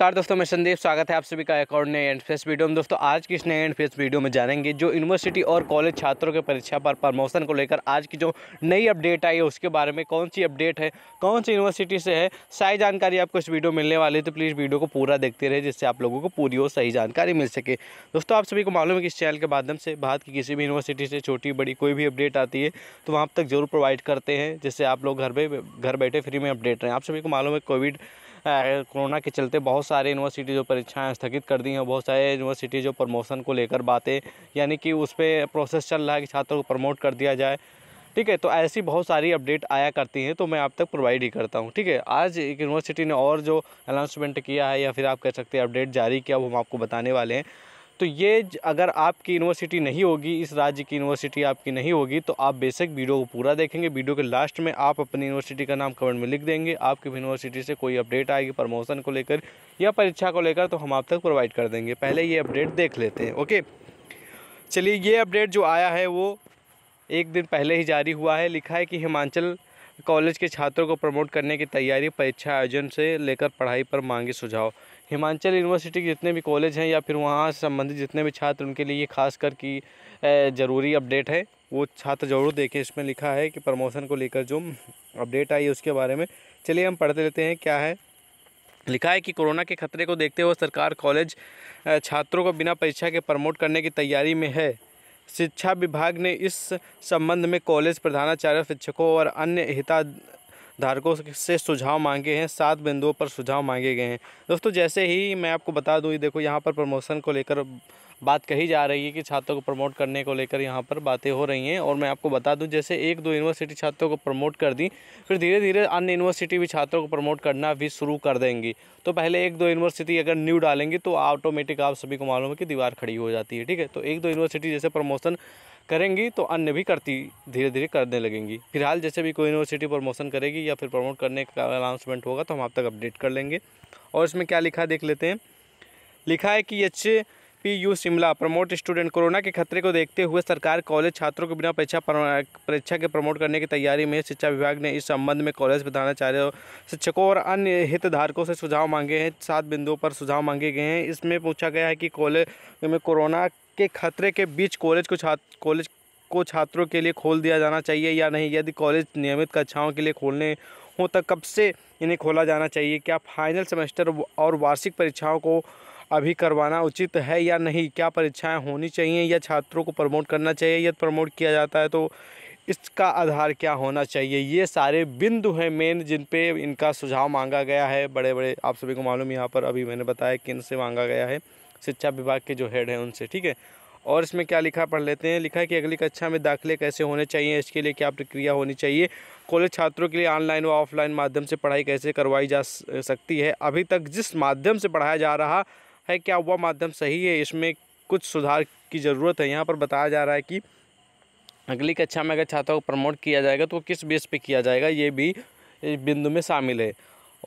नमस्कार दोस्तों मैं संदीप स्वागत है आप सभी का एक और नए एंड फेस वीडियो में दोस्तों आज की इस नए एंड फेस वीडियो में जानेंगे जो यूनिवर्सिटी और कॉलेज छात्रों के परीक्षा पर प्रमोशन को लेकर आज की जो नई अपडेट आई है उसके बारे में कौन सी अपडेट है कौन सी यूनिवर्सिटी से है सारी जानकारी आपको इस वीडियो मिलने वाली है तो प्लीज़ वीडियो को पूरा देखते रहे जिससे आप लोगों को पूरी और सही जानकारी मिल सके दोस्तों आप सभी को मालूम है कि इस चैनल के माध्यम से भारत की किसी भी यूनिवर्सिटी से छोटी बड़ी कोई भी अपडेट आती है तो वहाँ तक जरूर प्रोवाइड करते हैं जिससे आप लोग घर पर घर बैठे फ्री में अपडेट रहें आप सभी को मालूम है कोविड कोरोना के चलते बहुत सारे यूनिवर्सिटी जो परीक्षाएँ स्थगित कर दी हैं बहुत सारे यूनिवर्सिटी जो प्रमोशन को लेकर बातें यानी कि उस पर प्रोसेस चल रहा है कि छात्रों को प्रमोट कर दिया जाए ठीक है तो ऐसी बहुत सारी अपडेट आया करती हैं तो मैं आप तक प्रोवाइड ही करता हूँ ठीक है आज एक यूनिवर्सिटी ने और जो अनाउंसमेंट किया है या फिर आप कह सकते हैं अपडेट जारी किया वो हम आपको बताने वाले हैं तो ये अगर आपकी यूनिवर्सिटी नहीं होगी इस राज्य की यूनिवर्सिटी आपकी नहीं होगी तो आप बेसिक वीडियो को पूरा देखेंगे वीडियो के लास्ट में आप अपनी यूनिवर्सिटी का नाम कमेंट में लिख देंगे आपकी यूनिवर्सिटी से कोई अपडेट आएगी प्रमोशन को लेकर या परीक्षा को लेकर तो हम आप तक प्रोवाइड कर देंगे पहले ये अपडेट देख लेते हैं ओके चलिए ये अपडेट जो आया है वो एक दिन पहले ही जारी हुआ है लिखा है कि हिमाचल कॉलेज के छात्रों को प्रमोट करने की तैयारी परीक्षा आयोजन से लेकर पढ़ाई पर मांगे सुझाव हिमाचल यूनिवर्सिटी के जितने भी कॉलेज हैं या फिर वहाँ से संबंधित जितने भी छात्र उनके लिए ये खास कर की ज़रूरी अपडेट है वो छात्र ज़रूर देखें इसमें लिखा है कि प्रमोशन को लेकर जो अपडेट आई है उसके बारे में चलिए हम पढ़ते रहते हैं क्या है लिखा है कि कोरोना के खतरे को देखते हुए सरकार कॉलेज छात्रों को बिना परीक्षा के प्रमोट करने की तैयारी में है शिक्षा विभाग ने इस संबंध में कॉलेज प्रधानाचार्य शिक्षकों और अन्य हिता धारकों से सुझाव मांगे हैं सात बिंदुओं पर सुझाव मांगे गए हैं दोस्तों जैसे ही मैं आपको बता दूँ देखो यहाँ पर प्रमोशन को लेकर बात कही जा रही है कि छात्रों को प्रमोट करने को लेकर यहाँ पर बातें हो रही हैं और मैं आपको बता दूँ जैसे एक दो यूनिवर्सिटी छात्रों को प्रमोट कर दी फिर धीरे धीरे अन्य यूनिवर्सिटी भी छात्रों को प्रमोट करना भी शुरू कर देंगी तो पहले एक दो यूनिवर्सिटी अगर न्यू डालेंगी तो ऑटोमेटिक आप सभी को मालूम है कि दीवार खड़ी हो जाती है ठीक है तो एक दो यूनिवर्सिटी जैसे प्रमोशन करेंगी तो अन्य भी करती धीरे धीरे करने लगेंगी फिलहाल जैसे भी कोई यूनिवर्सिटी प्रमोशन करेगी या फिर प्रमोट करने का अनाउंसमेंट होगा तो हम आप तक अपडेट कर लेंगे और इसमें क्या लिखा देख लेते हैं लिखा है कि H PU Shimla promote student corona के खतरे को देखते हुए सरकार कॉलेज छात्रों को बिना परीक्षा परीक्षा के प्रमोट करने की तैयारी में शिक्षा विभाग ने इस संबंध में कॉलेज प्रधानाचार्य शिक्षकों और अन्य हितधारकों से सुझाव मांगे हैं सात बिंदुओं पर सुझाव मांगे गए हैं इसमें पूछा गया है कि कॉलेज में कोरोना के खतरे के बीच कॉलेज को छात्र कॉलेज को छात्रों के लिए खोल दिया जाना चाहिए या नहीं यदि कॉलेज नियमित कक्षाओं के लिए खोलने हों तो कब से इन्हें खोला जाना चाहिए क्या फाइनल सेमेस्टर और वार्षिक परीक्षाओं को अभी करवाना उचित है या नहीं क्या परीक्षाएं होनी चाहिए या छात्रों को प्रमोट करना चाहिए या प्रमोट किया जाता है तो इसका आधार क्या होना चाहिए ये सारे बिंदु हैं मेन जिन पे इनका सुझाव मांगा गया है बड़े बड़े आप सभी को मालूम यहाँ पर अभी मैंने बताया किन से मांगा गया है शिक्षा विभाग के जो हेड हैं उनसे ठीक है और इसमें क्या लिखा पढ़ लेते हैं लिखा है कि अगली कक्षा में दाखिले कैसे होने चाहिए इसके लिए क्या प्रक्रिया होनी चाहिए कॉलेज छात्रों के लिए ऑनलाइन व ऑफलाइन माध्यम से पढ़ाई कैसे करवाई जा सकती है अभी तक जिस माध्यम से पढ़ाया जा रहा है क्या वह माध्यम सही है इसमें कुछ सुधार की ज़रूरत है यहाँ पर बताया जा रहा है कि अगली कक्षा में अगर छात्रों को प्रमोट किया जाएगा तो किस बेस पे किया जाएगा ये भी इस बिंदु में शामिल है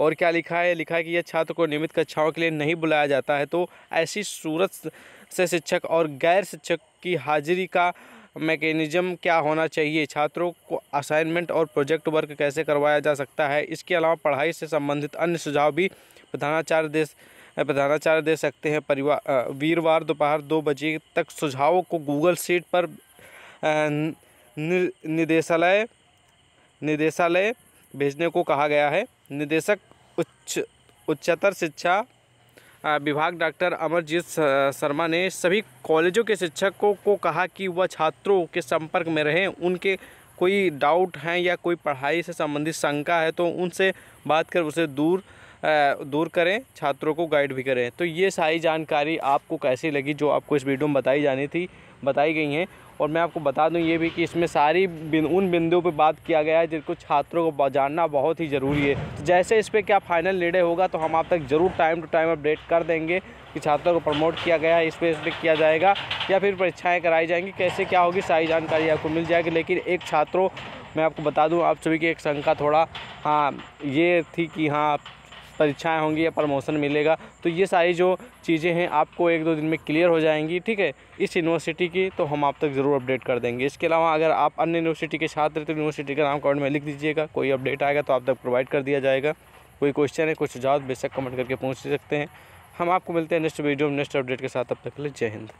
और क्या लिखा है लिखा है कि यह छात्र को नियमित कक्षाओं के लिए नहीं बुलाया जाता है तो ऐसी सूरत से शिक्षक और गैर शिक्षक की हाजिरी का मैकेनिज़्म क्या होना चाहिए छात्रों को असाइनमेंट और प्रोजेक्ट वर्क कैसे करवाया जा सकता है इसके अलावा पढ़ाई से संबंधित अन्य सुझाव भी प्रधानाचार्य देश प्रधानाचार्य दे सकते हैं परिवार वीरवार दोपहर दो बजे तक सुझावों को गूगल सीट पर निदेशालय निदेशालय भेजने को कहा गया है निदेशक उच्च उच्चतर शिक्षा विभाग डॉक्टर अमरजीत शर्मा ने सभी कॉलेजों के शिक्षकों को कहा कि वह छात्रों के संपर्क में रहें उनके कोई डाउट हैं या कोई पढ़ाई से संबंधित शंका है तो उनसे बात कर उसे दूर दूर करें छात्रों को गाइड भी करें तो ये सारी जानकारी आपको कैसी लगी जो आपको इस वीडियो में बताई जानी थी बताई गई हैं और मैं आपको बता दूं ये भी कि इसमें सारी बिन, उन बिंदुओं पर बात किया गया है जिनको छात्रों को जानना बहुत ही ज़रूरी है तो जैसे इस पर क्या फाइनल निर्णय होगा तो हम आप तक ज़रूर टाइम टू टाइम अपडेट कर देंगे कि छात्रों को प्रमोट किया गया है इस पर इस पर किया जाएगा या फिर परीक्षाएँ कराई जाएंगी कैसे क्या होगी सारी जानकारी आपको मिल जाएगी लेकिन एक छात्रों मैं आपको बता दूँ आप सभी की एक शंका थोड़ा हाँ ये थी कि हाँ परीक्षाएं होंगी या प्रमोशन मिलेगा तो ये सारी जो चीज़ें हैं आपको एक दो दिन में क्लियर हो जाएंगी ठीक है इस यूनिवर्सिटी की तो हम आप तक ज़रूर अपडेट कर देंगे इसके अलावा अगर आप अन्य यूनिवर्सिटी के छात्र तो यूनिवर्सिटी का नाम कमेंट में लिख दीजिएगा कोई अपडेट आएगा तो आप तक प्रोवाइड कर दिया जाएगा कोई क्वेश्चन है कुछ सुझाव बेशक कमेंट करके पूछ सकते हैं हम आपको मिलते हैं नेक्स्ट वीडियो में नेक्स्ट अपडेट के साथ अब तक ले जय हिंद